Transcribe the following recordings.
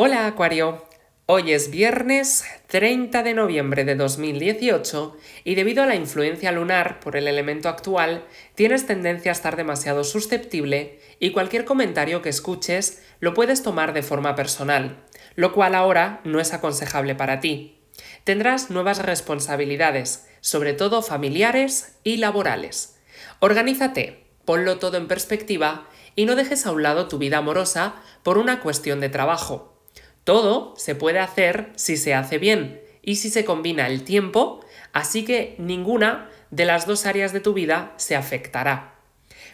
Hola Acuario, hoy es viernes 30 de noviembre de 2018 y debido a la influencia lunar por el elemento actual, tienes tendencia a estar demasiado susceptible y cualquier comentario que escuches lo puedes tomar de forma personal, lo cual ahora no es aconsejable para ti. Tendrás nuevas responsabilidades, sobre todo familiares y laborales. Organízate, ponlo todo en perspectiva y no dejes a un lado tu vida amorosa por una cuestión de trabajo. Todo se puede hacer si se hace bien y si se combina el tiempo, así que ninguna de las dos áreas de tu vida se afectará.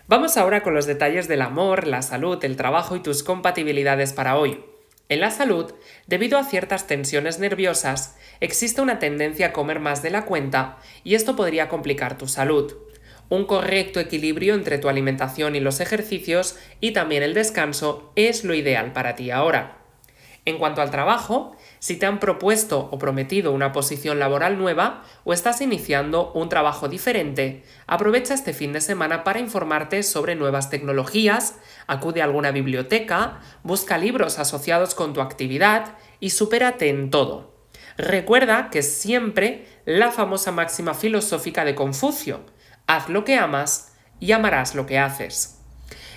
Vamos ahora con los detalles del amor, la salud, el trabajo y tus compatibilidades para hoy. En la salud, debido a ciertas tensiones nerviosas, existe una tendencia a comer más de la cuenta y esto podría complicar tu salud. Un correcto equilibrio entre tu alimentación y los ejercicios y también el descanso es lo ideal para ti ahora. En cuanto al trabajo, si te han propuesto o prometido una posición laboral nueva o estás iniciando un trabajo diferente, aprovecha este fin de semana para informarte sobre nuevas tecnologías, acude a alguna biblioteca, busca libros asociados con tu actividad y supérate en todo. Recuerda que siempre la famosa máxima filosófica de Confucio, haz lo que amas y amarás lo que haces.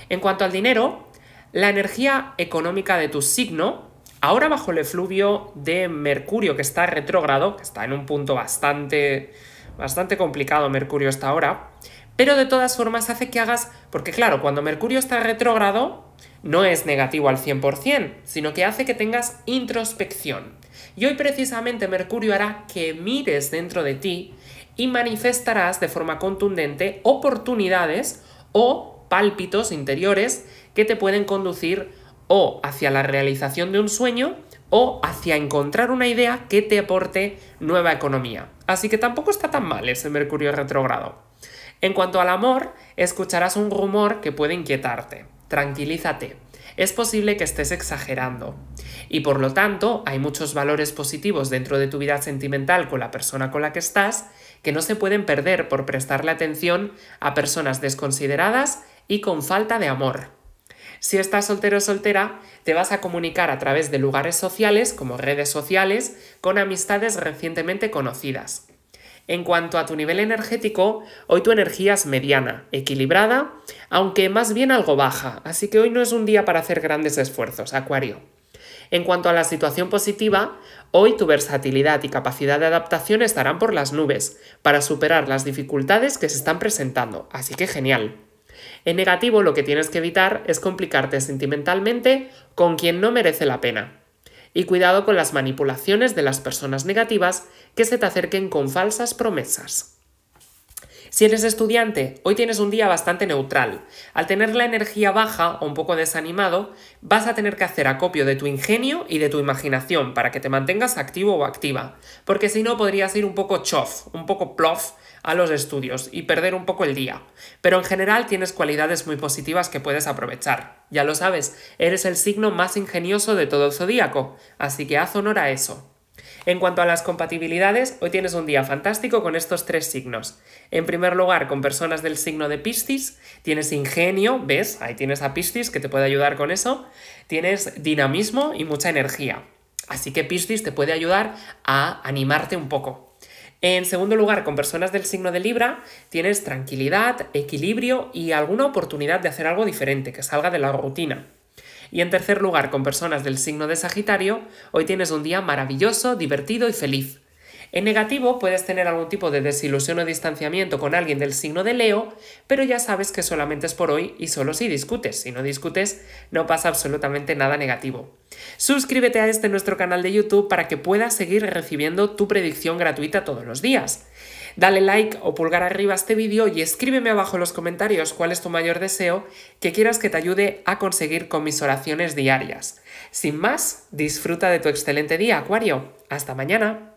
En cuanto al dinero, la energía económica de tu signo Ahora bajo el efluvio de Mercurio que está retrógrado, que está en un punto bastante, bastante complicado Mercurio hasta ahora, pero de todas formas hace que hagas, porque claro, cuando Mercurio está retrógrado, no es negativo al 100%, sino que hace que tengas introspección. Y hoy precisamente Mercurio hará que mires dentro de ti y manifestarás de forma contundente oportunidades o pálpitos interiores que te pueden conducir o hacia la realización de un sueño o hacia encontrar una idea que te aporte nueva economía. Así que tampoco está tan mal ese Mercurio retrógrado. En cuanto al amor, escucharás un rumor que puede inquietarte. Tranquilízate. Es posible que estés exagerando. Y por lo tanto, hay muchos valores positivos dentro de tu vida sentimental con la persona con la que estás que no se pueden perder por prestarle atención a personas desconsideradas y con falta de amor. Si estás soltero o soltera, te vas a comunicar a través de lugares sociales, como redes sociales, con amistades recientemente conocidas. En cuanto a tu nivel energético, hoy tu energía es mediana, equilibrada, aunque más bien algo baja, así que hoy no es un día para hacer grandes esfuerzos, Acuario. En cuanto a la situación positiva, hoy tu versatilidad y capacidad de adaptación estarán por las nubes, para superar las dificultades que se están presentando, así que genial. En negativo, lo que tienes que evitar es complicarte sentimentalmente con quien no merece la pena. Y cuidado con las manipulaciones de las personas negativas que se te acerquen con falsas promesas. Si eres estudiante, hoy tienes un día bastante neutral. Al tener la energía baja o un poco desanimado, vas a tener que hacer acopio de tu ingenio y de tu imaginación para que te mantengas activo o activa, porque si no podrías ir un poco chof, un poco plof a los estudios y perder un poco el día. Pero en general tienes cualidades muy positivas que puedes aprovechar. Ya lo sabes, eres el signo más ingenioso de todo el zodíaco, así que haz honor a eso. En cuanto a las compatibilidades, hoy tienes un día fantástico con estos tres signos. En primer lugar, con personas del signo de Piscis, tienes ingenio, ¿ves? Ahí tienes a Piscis que te puede ayudar con eso. Tienes dinamismo y mucha energía. Así que Piscis te puede ayudar a animarte un poco. En segundo lugar, con personas del signo de Libra, tienes tranquilidad, equilibrio y alguna oportunidad de hacer algo diferente, que salga de la rutina. Y en tercer lugar, con personas del signo de Sagitario, hoy tienes un día maravilloso, divertido y feliz. En negativo puedes tener algún tipo de desilusión o distanciamiento con alguien del signo de Leo, pero ya sabes que solamente es por hoy y solo si discutes. Si no discutes, no pasa absolutamente nada negativo. Suscríbete a este nuestro canal de YouTube para que puedas seguir recibiendo tu predicción gratuita todos los días. Dale like o pulgar arriba a este vídeo y escríbeme abajo en los comentarios cuál es tu mayor deseo que quieras que te ayude a conseguir con mis oraciones diarias. Sin más, disfruta de tu excelente día, Acuario. Hasta mañana.